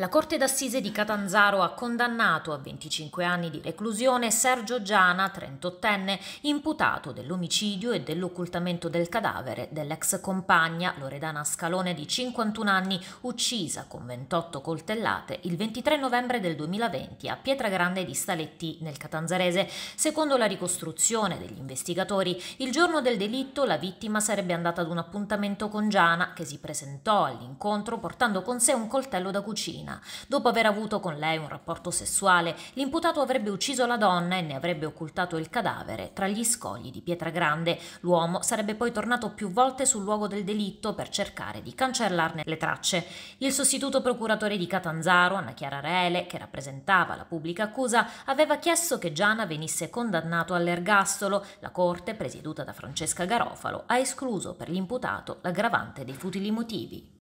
La Corte d'Assise di Catanzaro ha condannato a 25 anni di reclusione Sergio Giana, 38enne, imputato dell'omicidio e dell'occultamento del cadavere dell'ex compagna Loredana Scalone di 51 anni, uccisa con 28 coltellate il 23 novembre del 2020 a Pietragrande di Staletti nel Catanzarese. Secondo la ricostruzione degli investigatori, il giorno del delitto la vittima sarebbe andata ad un appuntamento con Giana che si presentò all'incontro portando con sé un coltello da cucina. Marina. Dopo aver avuto con lei un rapporto sessuale, l'imputato avrebbe ucciso la donna e ne avrebbe occultato il cadavere tra gli scogli di Pietra Grande. L'uomo sarebbe poi tornato più volte sul luogo del delitto per cercare di cancellarne le tracce. Il sostituto procuratore di Catanzaro, Anna Chiara Reele, che rappresentava la pubblica accusa, aveva chiesto che Giana venisse condannato all'ergastolo. La corte, presieduta da Francesca Garofalo, ha escluso per l'imputato l'aggravante dei futili motivi.